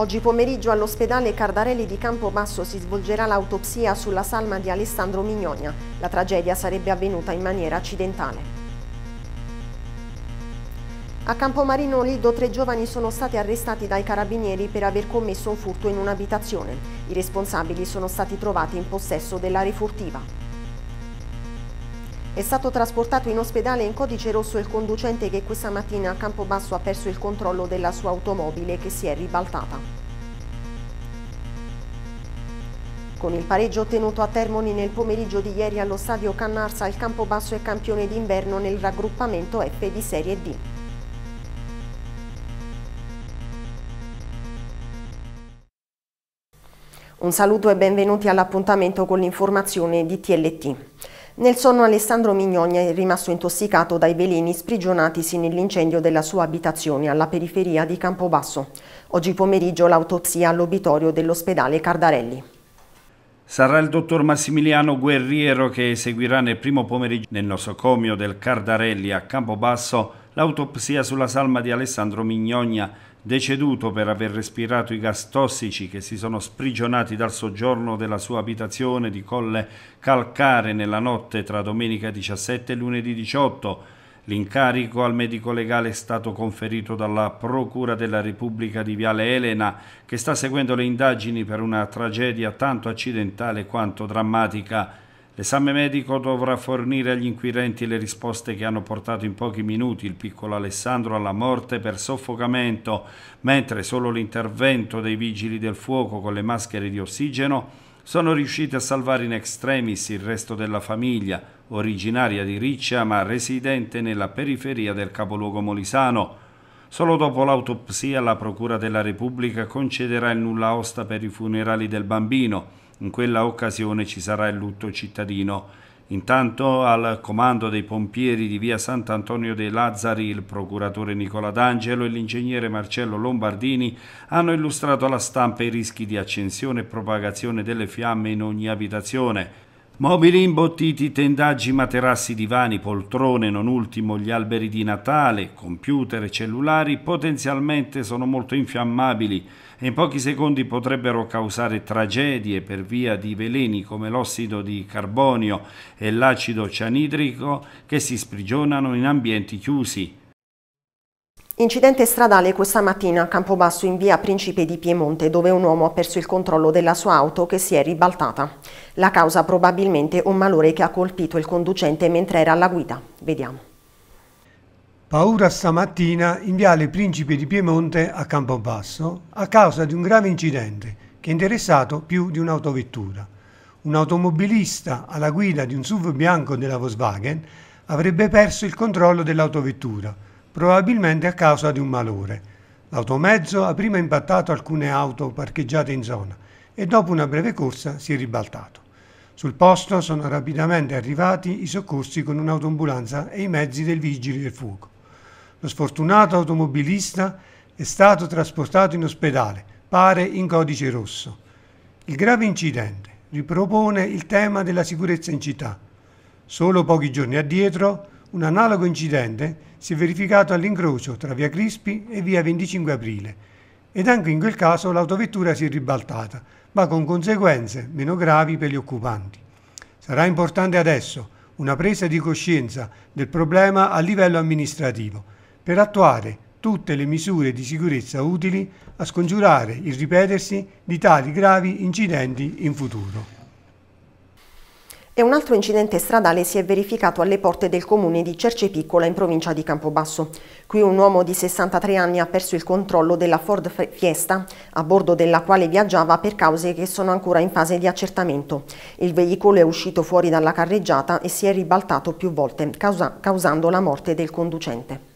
Oggi pomeriggio all'ospedale Cardarelli di Campobasso si svolgerà l'autopsia sulla salma di Alessandro Mignogna. La tragedia sarebbe avvenuta in maniera accidentale. A Campomarino Lido tre giovani sono stati arrestati dai carabinieri per aver commesso un furto in un'abitazione. I responsabili sono stati trovati in possesso della refurtiva. È stato trasportato in ospedale in codice rosso il conducente che questa mattina a Campobasso ha perso il controllo della sua automobile che si è ribaltata. Con il pareggio ottenuto a Termoni nel pomeriggio di ieri allo stadio Cannarsa, il Campobasso è campione d'inverno nel raggruppamento F di Serie D. Un saluto e benvenuti all'appuntamento con l'informazione di TLT. Nel sonno Alessandro Mignogna è rimasto intossicato dai veleni sprigionatisi nell'incendio della sua abitazione alla periferia di Campobasso. Oggi pomeriggio l'autopsia all'obitorio dell'ospedale Cardarelli. Sarà il dottor Massimiliano Guerriero che eseguirà nel primo pomeriggio nel nosocomio del Cardarelli a Campobasso l'autopsia sulla salma di Alessandro Mignogna deceduto per aver respirato i gas tossici che si sono sprigionati dal soggiorno della sua abitazione di Colle Calcare nella notte tra domenica 17 e lunedì 18. L'incarico al medico legale è stato conferito dalla Procura della Repubblica di Viale Elena, che sta seguendo le indagini per una tragedia tanto accidentale quanto drammatica. L'esame medico dovrà fornire agli inquirenti le risposte che hanno portato in pochi minuti il piccolo Alessandro alla morte per soffocamento, mentre solo l'intervento dei vigili del fuoco con le maschere di ossigeno sono riusciti a salvare in extremis il resto della famiglia, originaria di Riccia ma residente nella periferia del capoluogo molisano. Solo dopo l'autopsia la Procura della Repubblica concederà il nulla osta per i funerali del bambino in quella occasione ci sarà il lutto cittadino. Intanto al comando dei pompieri di via Sant'Antonio dei Lazzari il procuratore Nicola D'Angelo e l'ingegnere Marcello Lombardini hanno illustrato alla stampa i rischi di accensione e propagazione delle fiamme in ogni abitazione. Mobili imbottiti, tendaggi, materassi, divani, poltrone, non ultimo gli alberi di Natale, computer e cellulari potenzialmente sono molto infiammabili e in pochi secondi potrebbero causare tragedie per via di veleni come l'ossido di carbonio e l'acido cianidrico che si sprigionano in ambienti chiusi. Incidente stradale questa mattina a Campobasso in via Principe di Piemonte dove un uomo ha perso il controllo della sua auto che si è ribaltata. La causa probabilmente un malore che ha colpito il conducente mentre era alla guida. Vediamo. Paura stamattina in viale Principe di Piemonte a Campobasso a causa di un grave incidente che ha interessato più di un'autovettura. Un automobilista alla guida di un SUV bianco della Volkswagen avrebbe perso il controllo dell'autovettura probabilmente a causa di un malore. L'automezzo ha prima impattato alcune auto parcheggiate in zona e dopo una breve corsa si è ribaltato. Sul posto sono rapidamente arrivati i soccorsi con un'autoambulanza e i mezzi del vigile del fuoco. Lo sfortunato automobilista è stato trasportato in ospedale, pare in codice rosso. Il grave incidente ripropone il tema della sicurezza in città. Solo pochi giorni addietro un analogo incidente si è verificato all'incrocio tra via Crispi e via 25 aprile ed anche in quel caso l'autovettura si è ribaltata, ma con conseguenze meno gravi per gli occupanti. Sarà importante adesso una presa di coscienza del problema a livello amministrativo per attuare tutte le misure di sicurezza utili a scongiurare il ripetersi di tali gravi incidenti in futuro. E un altro incidente stradale si è verificato alle porte del comune di Cercepiccola in provincia di Campobasso. Qui un uomo di 63 anni ha perso il controllo della Ford Fiesta, a bordo della quale viaggiava per cause che sono ancora in fase di accertamento. Il veicolo è uscito fuori dalla carreggiata e si è ribaltato più volte, causa causando la morte del conducente.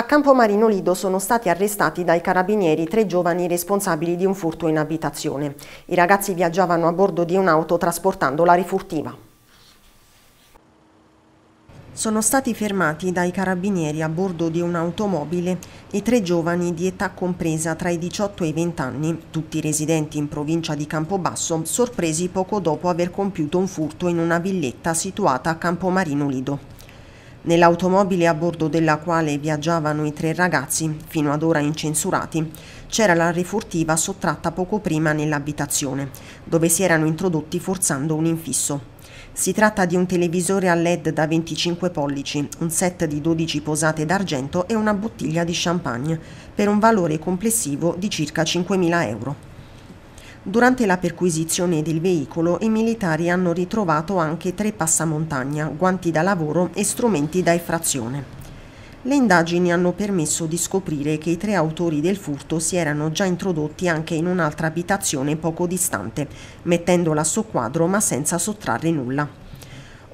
A Campomarino Lido sono stati arrestati dai carabinieri tre giovani responsabili di un furto in abitazione. I ragazzi viaggiavano a bordo di un'auto trasportando la rifurtiva. Sono stati fermati dai carabinieri a bordo di un'automobile i tre giovani di età compresa tra i 18 e i 20 anni, tutti residenti in provincia di Campobasso, sorpresi poco dopo aver compiuto un furto in una villetta situata a Campomarino Lido. Nell'automobile a bordo della quale viaggiavano i tre ragazzi, fino ad ora incensurati, c'era la rifurtiva sottratta poco prima nell'abitazione, dove si erano introdotti forzando un infisso. Si tratta di un televisore a LED da 25 pollici, un set di 12 posate d'argento e una bottiglia di champagne, per un valore complessivo di circa 5.000 euro. Durante la perquisizione del veicolo i militari hanno ritrovato anche tre passamontagna, guanti da lavoro e strumenti da effrazione. Le indagini hanno permesso di scoprire che i tre autori del furto si erano già introdotti anche in un'altra abitazione poco distante, mettendola a soqquadro ma senza sottrarre nulla.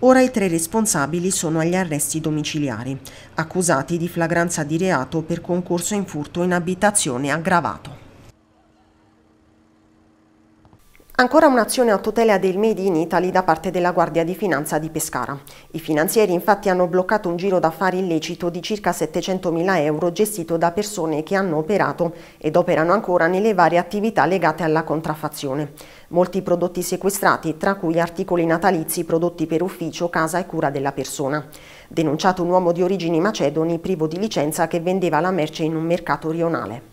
Ora i tre responsabili sono agli arresti domiciliari, accusati di flagranza di reato per concorso in furto in abitazione aggravato. Ancora un'azione a tutela del Made in Italy da parte della Guardia di Finanza di Pescara. I finanzieri infatti hanno bloccato un giro d'affari illecito di circa 700.000 euro gestito da persone che hanno operato ed operano ancora nelle varie attività legate alla contraffazione. Molti prodotti sequestrati, tra cui articoli natalizi prodotti per ufficio, casa e cura della persona. Denunciato un uomo di origini macedoni privo di licenza che vendeva la merce in un mercato rionale.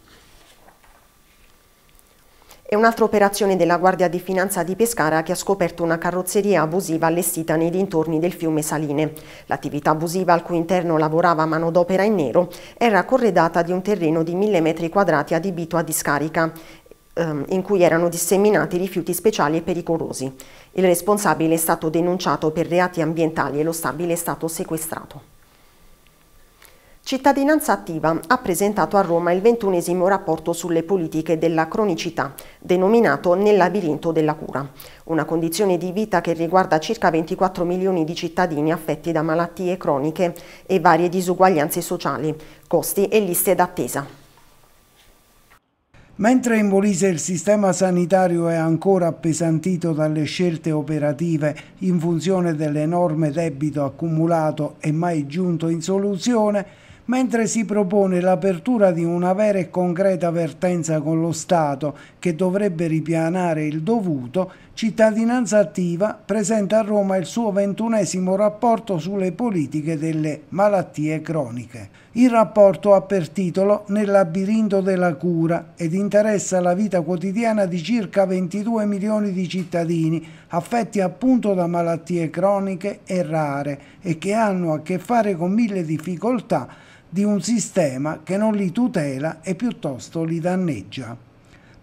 È un'altra operazione della Guardia di Finanza di Pescara che ha scoperto una carrozzeria abusiva allestita nei dintorni del fiume Saline. L'attività abusiva al cui interno lavorava manodopera in nero era corredata di un terreno di 1000 metri quadrati adibito a discarica ehm, in cui erano disseminati rifiuti speciali e pericolosi. Il responsabile è stato denunciato per reati ambientali e lo stabile è stato sequestrato. Cittadinanza Attiva ha presentato a Roma il ventunesimo rapporto sulle politiche della cronicità, denominato Nel labirinto della cura, una condizione di vita che riguarda circa 24 milioni di cittadini affetti da malattie croniche e varie disuguaglianze sociali, costi e liste d'attesa. Mentre in Molise il sistema sanitario è ancora appesantito dalle scelte operative in funzione dell'enorme debito accumulato e mai giunto in soluzione, mentre si propone l'apertura di una vera e concreta vertenza con lo Stato che dovrebbe ripianare il dovuto Cittadinanza Attiva presenta a Roma il suo ventunesimo rapporto sulle politiche delle malattie croniche. Il rapporto ha per titolo Nel labirinto della cura ed interessa la vita quotidiana di circa 22 milioni di cittadini affetti appunto da malattie croniche e rare e che hanno a che fare con mille difficoltà di un sistema che non li tutela e piuttosto li danneggia.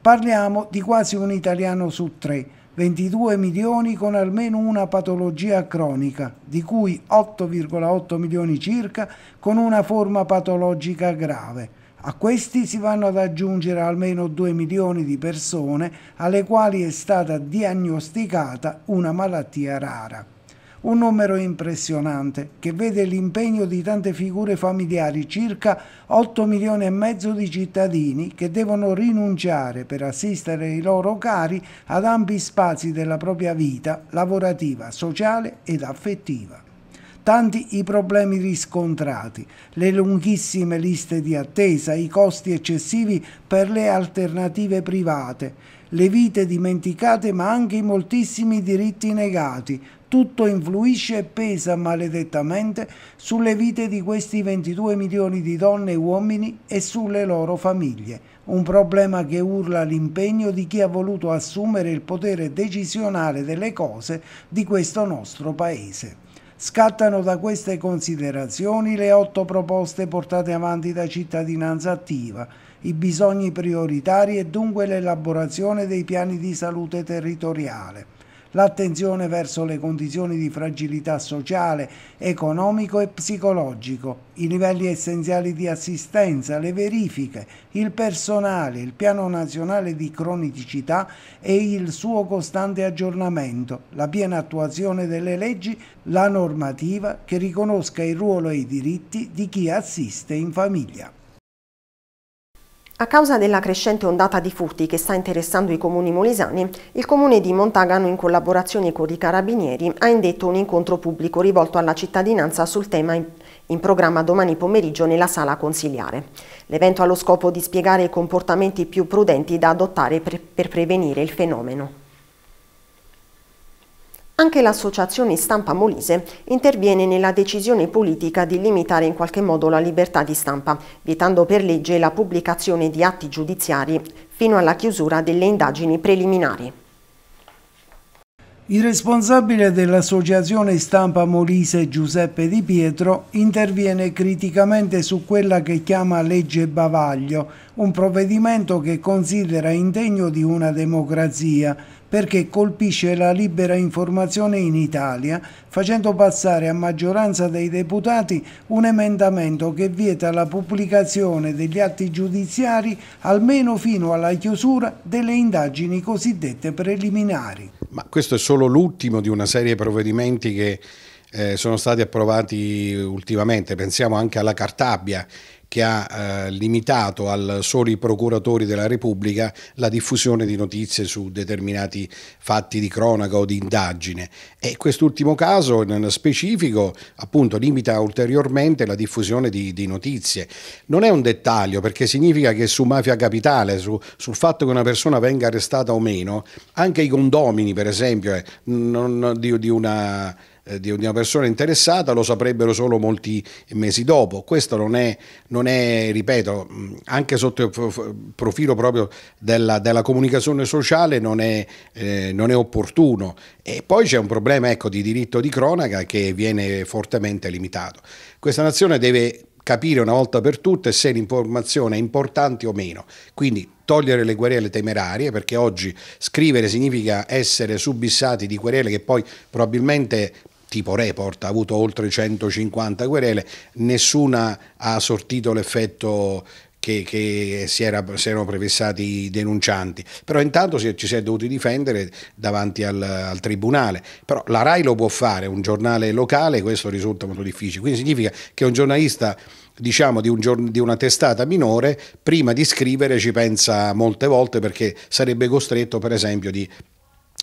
Parliamo di quasi un italiano su tre 22 milioni con almeno una patologia cronica, di cui 8,8 milioni circa con una forma patologica grave. A questi si vanno ad aggiungere almeno 2 milioni di persone alle quali è stata diagnosticata una malattia rara. Un numero impressionante che vede l'impegno di tante figure familiari, circa 8 milioni e mezzo di cittadini che devono rinunciare per assistere i loro cari ad ampi spazi della propria vita lavorativa, sociale ed affettiva tanti i problemi riscontrati, le lunghissime liste di attesa, i costi eccessivi per le alternative private le vite dimenticate ma anche i moltissimi diritti negati. Tutto influisce e pesa maledettamente sulle vite di questi 22 milioni di donne e uomini e sulle loro famiglie. Un problema che urla l'impegno di chi ha voluto assumere il potere decisionale delle cose di questo nostro Paese. Scattano da queste considerazioni le otto proposte portate avanti da cittadinanza attiva i bisogni prioritari e dunque l'elaborazione dei piani di salute territoriale, l'attenzione verso le condizioni di fragilità sociale, economico e psicologico, i livelli essenziali di assistenza, le verifiche, il personale, il piano nazionale di cronicità e il suo costante aggiornamento, la piena attuazione delle leggi, la normativa che riconosca il ruolo e i diritti di chi assiste in famiglia. A causa della crescente ondata di furti che sta interessando i comuni molisani, il comune di Montagano in collaborazione con i carabinieri ha indetto un incontro pubblico rivolto alla cittadinanza sul tema in programma domani pomeriggio nella sala consiliare. L'evento ha lo scopo di spiegare i comportamenti più prudenti da adottare per prevenire il fenomeno. Anche l'associazione Stampa Molise interviene nella decisione politica di limitare in qualche modo la libertà di stampa, vietando per legge la pubblicazione di atti giudiziari fino alla chiusura delle indagini preliminari. Il responsabile dell'associazione stampa Molise Giuseppe Di Pietro interviene criticamente su quella che chiama legge bavaglio, un provvedimento che considera indegno di una democrazia perché colpisce la libera informazione in Italia, facendo passare a maggioranza dei deputati un emendamento che vieta la pubblicazione degli atti giudiziari almeno fino alla chiusura delle indagini cosiddette preliminari. Ma questo è solo l'ultimo di una serie di provvedimenti che eh, sono stati approvati ultimamente, pensiamo anche alla Cartabia che ha eh, limitato al solo i procuratori della Repubblica la diffusione di notizie su determinati fatti di cronaca o di indagine e quest'ultimo caso in specifico appunto limita ulteriormente la diffusione di, di, notizie. Non è un dettaglio perché significa che su Mafia Capitale, su, sul fatto che una persona venga arrestata o meno, anche i condomini per esempio eh, non, di, di una eh, di una persona interessata lo saprebbero solo molti mesi dopo. Questo non è, non è ripeto, anche sotto il profilo proprio della, della comunicazione sociale non è, eh, non è, opportuno. E poi c'è un problema ecco, di diritto di cronaca che viene fortemente limitato. Questa nazione deve capire una volta per tutte se l'informazione è importante o meno. Quindi togliere le querele temerarie, perché oggi scrivere significa essere subissati di querele che poi probabilmente tipo report, ha avuto oltre 150 querele, nessuna ha sortito l'effetto che, che si, era, si, erano prefissati i denuncianti, però intanto si, ci si è dovuti difendere davanti al, al, tribunale, però la RAI lo può fare, un giornale locale questo risulta molto difficile, quindi significa che un giornalista diciamo di, un, di una testata minore prima di scrivere ci pensa molte volte perché sarebbe costretto per esempio di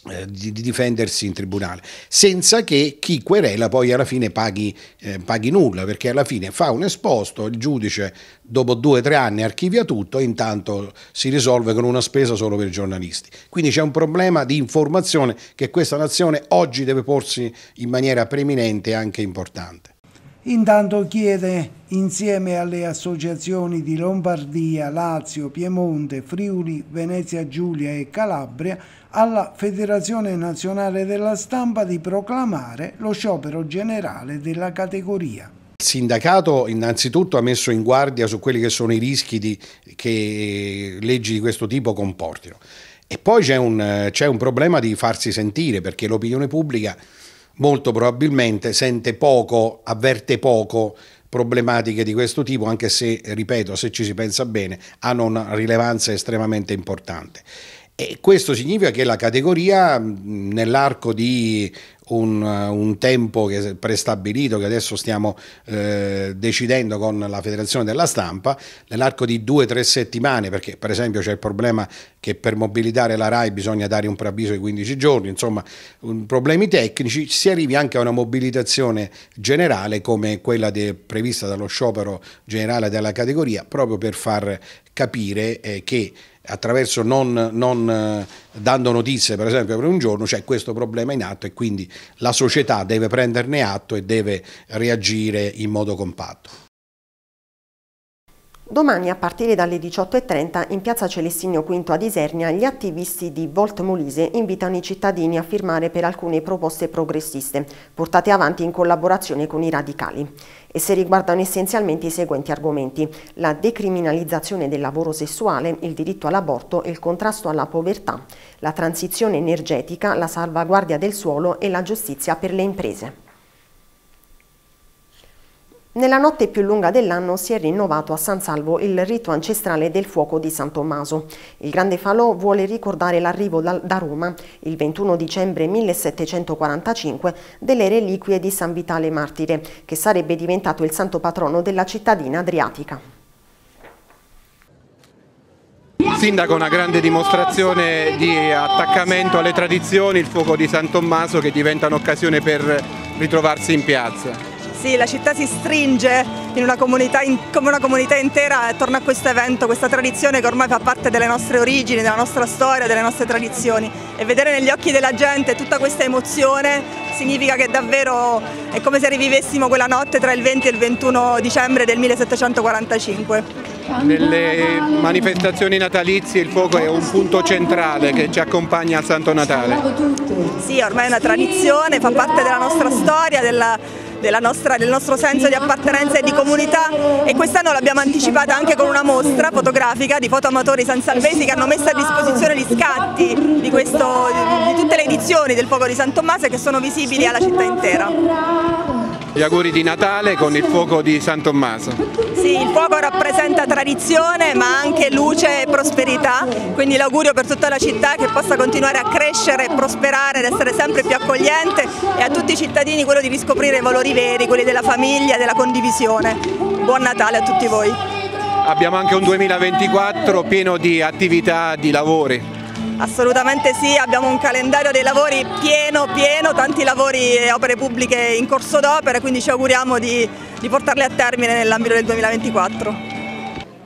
eh, di, difendersi in tribunale, senza che chi querela poi alla fine paghi, eh, paghi, nulla, perché alla fine fa un esposto, il giudice dopo due o tre anni archivia tutto e intanto si risolve con una spesa solo per i giornalisti. Quindi c'è un problema di informazione che questa nazione oggi deve porsi in maniera preminente e anche importante. Intanto chiede insieme alle associazioni di Lombardia, Lazio, Piemonte, Friuli, Venezia Giulia e Calabria alla Federazione Nazionale della Stampa di proclamare lo sciopero generale della categoria. Il sindacato innanzitutto ha messo in guardia su quelli che sono i rischi di, che leggi di questo tipo comportino e poi c'è un, un problema di farsi sentire perché l'opinione pubblica molto probabilmente sente poco, avverte poco problematiche di questo tipo, anche se, ripeto, se ci si pensa bene, hanno una rilevanza estremamente importante. E questo significa che la categoria nell'arco di un, eh, un tempo che prestabilito che adesso stiamo eh, decidendo con la Federazione della Stampa, nell'arco di due o tre settimane, perché per esempio c'è il problema che per mobilitare la RAI bisogna dare un preavviso di 15 giorni, insomma un, problemi tecnici, si arrivi anche a una mobilitazione generale come quella de, prevista dallo sciopero generale della categoria, proprio per far capire eh, che attraverso non, non, eh, dando notizie per esempio per un giorno c'è questo problema in atto e quindi la società deve prenderne atto e deve reagire in modo compatto. Domani a partire dalle 18.30 in piazza Celestino V ad Isernia gli attivisti di Volt Molise invitano i cittadini a firmare per alcune proposte progressiste portate avanti in collaborazione con i radicali. Esse riguardano essenzialmente i seguenti argomenti la decriminalizzazione del lavoro sessuale, il diritto all'aborto e il contrasto alla povertà, la transizione energetica, la salvaguardia del suolo e la giustizia per le imprese. Nella notte più lunga dell'anno si è rinnovato a San Salvo il rito ancestrale del fuoco di San Tommaso. Il grande falò vuole ricordare l'arrivo da, Roma, il 21 dicembre 1745, delle reliquie di San Vitale Martire, che sarebbe diventato il santo patrono della cittadina adriatica. Sindaco, una grande dimostrazione di attaccamento alle tradizioni, il fuoco di San Tommaso che diventa un'occasione per ritrovarsi in piazza sì, la città si stringe una comunità, in, come una comunità intera attorno a questo evento, questa tradizione che ormai fa parte delle nostre origini, della nostra storia, delle nostre tradizioni e vedere negli occhi della gente tutta questa emozione significa che davvero è come se rivivessimo quella notte tra il 20 e il 21 dicembre del 1745. Nelle manifestazioni natalizie il fuoco è un punto centrale che ci accompagna al Santo Natale. Sì, ormai è una tradizione, fa parte della nostra storia, della, nostra, del nostro senso di appartenenza e di comunità e quest'anno l'abbiamo anticipata anche con una mostra fotografica di fotoamatori sansalvesi che hanno messo a disposizione gli scatti di, questo, di tutte le edizioni del Fuoco di San Tommaso e che sono visibili alla città intera. Gli auguri di Natale con il fuoco di San Tommaso. Sì, il fuoco rappresenta tradizione ma anche luce e prosperità, quindi l'augurio per tutta la città che possa continuare a crescere, prosperare ed essere sempre più accogliente e a tutti i cittadini quello di riscoprire i valori veri, quelli della famiglia, della condivisione. Buon Natale a tutti voi. Abbiamo anche un 2024 pieno di attività, di lavori. Assolutamente sì, abbiamo un calendario dei lavori pieno, pieno, tanti lavori e opere pubbliche in corso d'opera, quindi ci auguriamo di, di portarle a termine nell'ambito del 2024.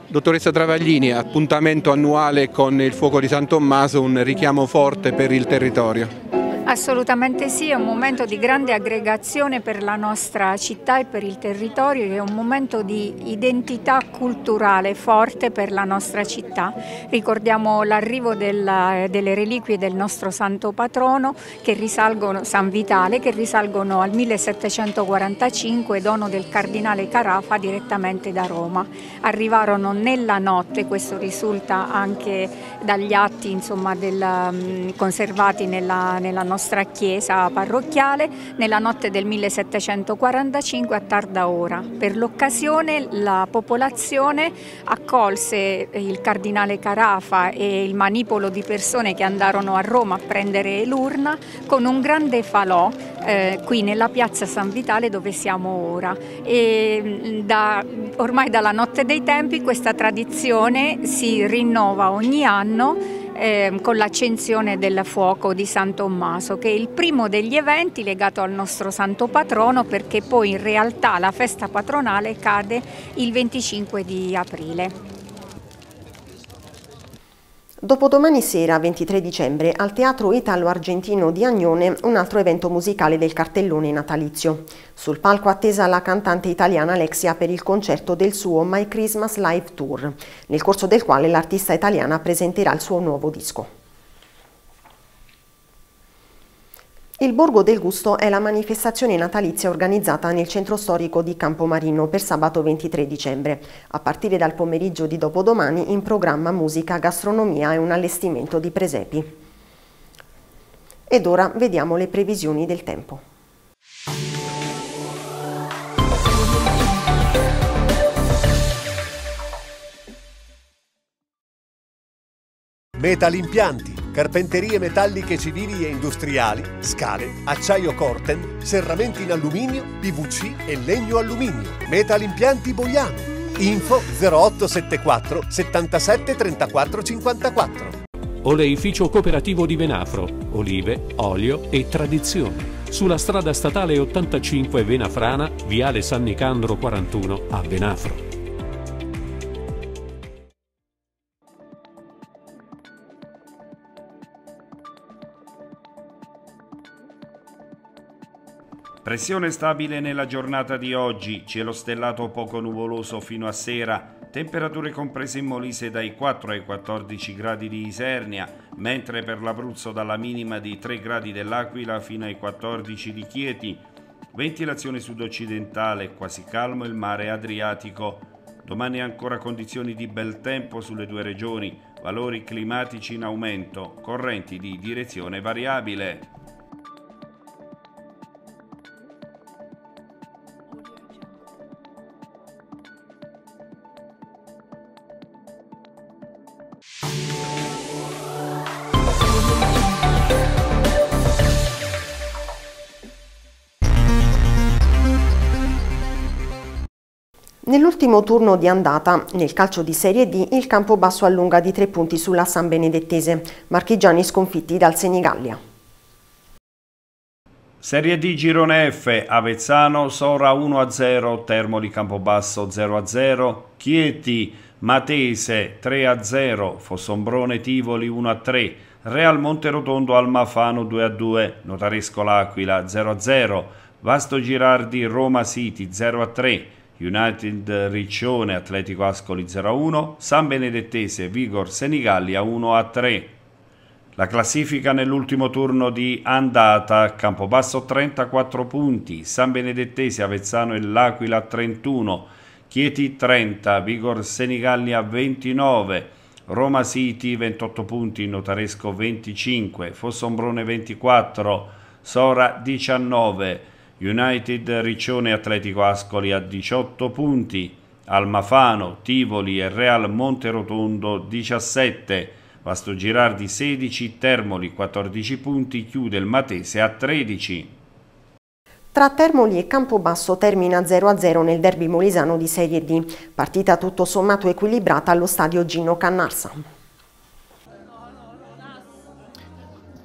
Dottoressa Travaglini, appuntamento annuale con il Fuoco di San Tommaso, un richiamo forte per il territorio. Assolutamente sì, è un momento di grande aggregazione per la nostra città e per il territorio, è un momento di identità culturale forte per la nostra città. Ricordiamo l'arrivo delle reliquie del nostro santo patrono, che risalgono, San Vitale, che risalgono al 1745, dono del cardinale Carafa direttamente da Roma. Arrivarono nella notte, questo risulta anche dagli atti insomma, del, mm, conservati nella, nella nostra nostra chiesa parrocchiale nella notte del 1745 a tarda ora. Per l'occasione la popolazione accolse il cardinale Carafa e il manipolo di persone che andarono a Roma a prendere l'urna con un grande falò eh, qui nella piazza San Vitale dove siamo ora. E mm, da, ormai dalla notte dei tempi questa tradizione si rinnova ogni anno eh, con l'accensione del fuoco di San Tommaso, che è il primo degli eventi legato al nostro santo patrono perché poi in realtà la festa patronale cade il 25 di aprile. Dopodomani sera, 23 dicembre, al Teatro Italo-Argentino di Agnone, un altro evento musicale del cartellone natalizio. Sul palco attesa la cantante italiana Alexia per il concerto del suo My Christmas Live Tour, nel corso del quale l'artista italiana presenterà il suo nuovo disco. Il Borgo del Gusto è la manifestazione natalizia organizzata nel centro storico di Campomarino per sabato 23 dicembre. A partire dal pomeriggio di dopodomani in programma musica, gastronomia e un allestimento di presepi. Ed ora vediamo le previsioni del tempo. Metal Impianti carpenterie metalliche civili e industriali, scale, acciaio corten, serramenti in alluminio, PVC e legno alluminio, metal impianti Boiano. Info 0874 77 34 54. Oleificio Cooperativo di Venafro, olive, olio e tradizione. Sulla strada statale 85 Venafrana, viale San Nicandro 41 a Venafro. Pressione stabile nella giornata di oggi, cielo stellato poco nuvoloso fino a sera, temperature comprese in Molise dai 4 ai 14 gradi di Isernia, mentre per l'Abruzzo dalla minima di 3 gradi dell'Aquila fino ai 14 di Chieti, ventilazione sudoccidentale, quasi calmo il mare Adriatico. Domani ancora condizioni di bel tempo sulle due regioni, valori climatici in aumento, correnti di direzione variabile. Nell'ultimo turno di andata, nel calcio di Serie D, il Campobasso allunga di tre punti sulla San Benedettese, marchigiani sconfitti dal Senigallia. Serie D Girone F, Avezzano, Sora 1-0, Termoli Campobasso 0-0, Chieti, Matese 3-0, Fossombrone Tivoli 1-3, Real Monterotondo Almafano 2-2, Notaresco L'Aquila 0-0, Vasto Girardi Roma City 0-3, United Riccione Atletico Ascoli 0-1, San Benedettese Vigor Senigallia 1-3. La classifica nell'ultimo turno di andata, Campobasso 34 punti, San Benedettese, Avezzano e L'Aquila 31, Chieti 30, Vigor Senigallia 29, Roma City 28 punti, Notaresco 25, Fossombrone 24, Sora 19, United Riccione Atletico Ascoli a 18 punti, Almafano, Tivoli e Real Monterotondo 17, Vasto Girardi 16, Termoli 14 punti, chiude il Matese a 13. Tra Termoli e Campobasso termina 0-0 nel derby molisano di Serie D, partita tutto sommato equilibrata allo stadio Gino Cannarsa.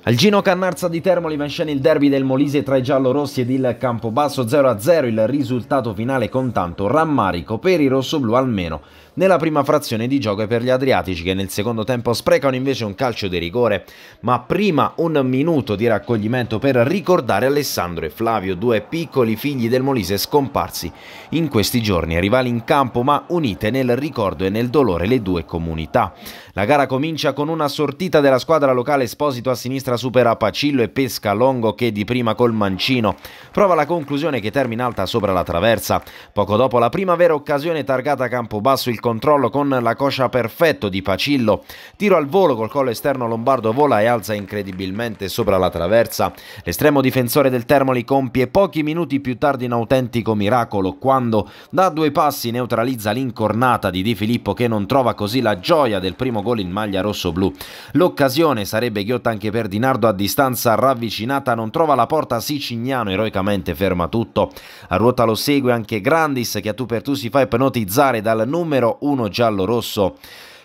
Al Gino Cannarza di Termoli Vanscene il derby del Molise tra i giallorossi ed il Campobasso 0-0, il risultato finale con tanto rammarico per i rossoblù almeno nella prima frazione di gioco e per gli Adriatici che nel secondo tempo sprecano invece un calcio di rigore, ma prima un minuto di raccoglimento per ricordare Alessandro e Flavio, due piccoli figli del Molise scomparsi in questi giorni, rivali in campo ma unite nel ricordo e nel dolore le due comunità. La gara comincia con una sortita della squadra locale Esposito a sinistra supera Pacillo e pesca Longo che di prima col mancino. Prova la conclusione che termina alta sopra la traversa. Poco dopo la prima vera occasione targata a campo basso il controllo con la coscia perfetto di Pacillo. Tiro al volo col collo esterno Lombardo vola e alza incredibilmente sopra la traversa. L'estremo difensore del Termoli compie pochi minuti più tardi un autentico miracolo quando da due passi neutralizza l'incornata di Di Filippo che non trova così la gioia del primo gol in maglia rosso-blu. L'occasione sarebbe ghiotta anche per Di Rinaldo a distanza ravvicinata non trova la porta, Sicignano eroicamente ferma tutto. A ruota lo segue anche Grandis che a tu per tu si fa ipnotizzare dal numero 1 giallo-rosso.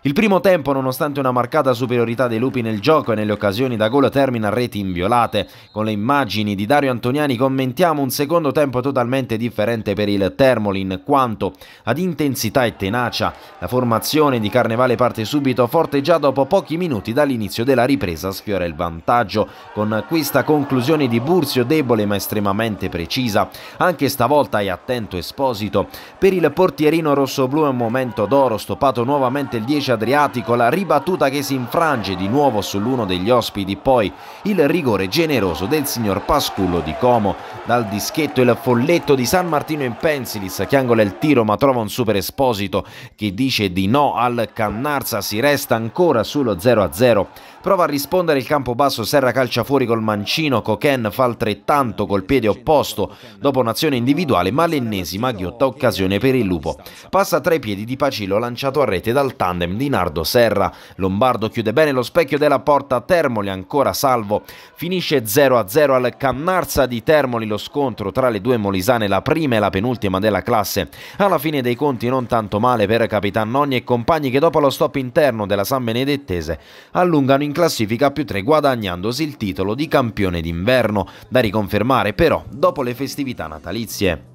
Il primo tempo, nonostante una marcata superiorità dei lupi nel gioco e nelle occasioni da gol, termina a reti inviolate. Con le immagini di Dario Antoniani commentiamo un secondo tempo totalmente differente per il Termoli in quanto ad intensità e tenacia. La formazione di Carnevale parte subito forte già dopo pochi minuti dall'inizio della ripresa sfiora il vantaggio, con questa conclusione di Burzio debole ma estremamente precisa. Anche stavolta è attento Esposito. Per il portierino rosso-blu è un momento d'oro, stoppato nuovamente il 10 calcio adriatico, la ribattuta che si infrange di nuovo sull'uno degli ospiti, poi il rigore generoso del signor Pascullo di Como, dal dischetto il folletto di San Martino in Pensilis che angola il tiro ma trova un super esposito che dice di no al Cannarsa, si resta ancora sullo 0-0. Prova a rispondere il campo basso, Serra calcia fuori col mancino, Coquen fa altrettanto col piede opposto dopo un'azione individuale, ma l'ennesima ghiotta occasione per il lupo. Passa tra i piedi di Pacillo lanciato a rete dal tandem di Nardo Serra. Lombardo chiude bene lo specchio della porta, Termoli ancora salvo. Finisce 0-0 al Cannarza di Termoli lo scontro tra le due molisane, la prima e la penultima della classe. Alla fine dei conti non tanto male per Capitan Nonni e compagni che dopo lo stop interno della San Benedettese allungano in in classifica più 3 guadagnandosi il titolo di campione d'inverno, da riconfermare però dopo le festività natalizie.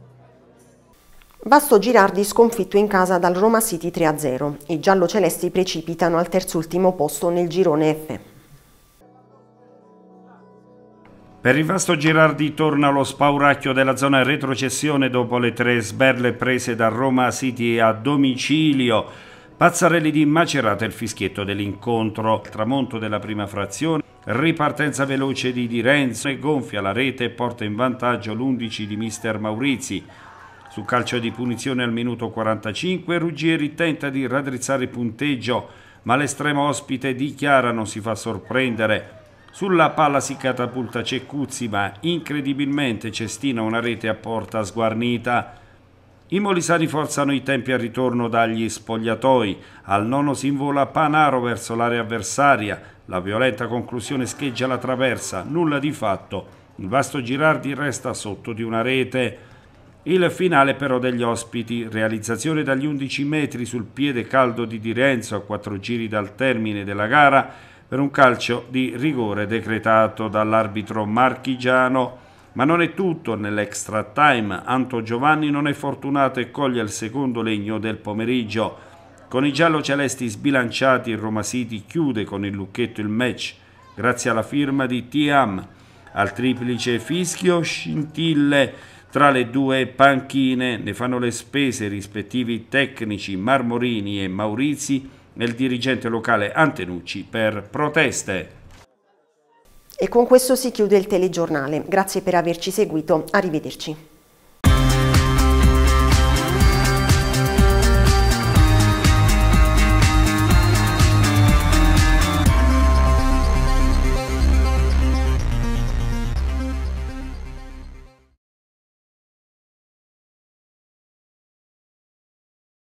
Vasto Girardi sconfitto in casa dal Roma City 3-0. I giallocelesti precipitano al terzultimo posto nel girone F. Per il vasto Girardi torna lo spauracchio della zona retrocessione dopo le tre sberle prese da Roma City a domicilio. Pazzarelli di Macerata il fischietto dell'incontro, tramonto della prima frazione, ripartenza veloce di Di Renzo e gonfia la rete e porta in vantaggio l'11 di mister Maurizi. Su calcio di punizione al minuto 45 Ruggieri tenta di raddrizzare il punteggio, ma l'estremo ospite dichiara non si fa sorprendere. Sulla palla si catapulta Ceccuzzi, ma incredibilmente cestina una rete a porta sguarnita. I molisani forzano i tempi al ritorno dagli spogliatoi, al nono si invola Panaro verso l'area avversaria, la violenta conclusione scheggia la traversa, nulla di fatto, il vasto Girardi resta sotto di una rete. Il finale però degli ospiti, realizzazione dagli 11 metri sul piede caldo di Direnzo a quattro giri dal termine della gara per un calcio di rigore decretato dall'arbitro marchigiano ma non è tutto, nell'extra time Anto Giovanni non è fortunato e coglie il secondo legno del pomeriggio. Con i giallo-celesti sbilanciati il Roma City chiude con il lucchetto il match grazie alla firma di Tiam. Al triplice fischio scintille tra le due panchine ne fanno le spese i rispettivi tecnici Marmorini e Maurizi nel dirigente locale Antenucci per proteste. E con questo si chiude il telegiornale. Grazie per averci seguito, arrivederci.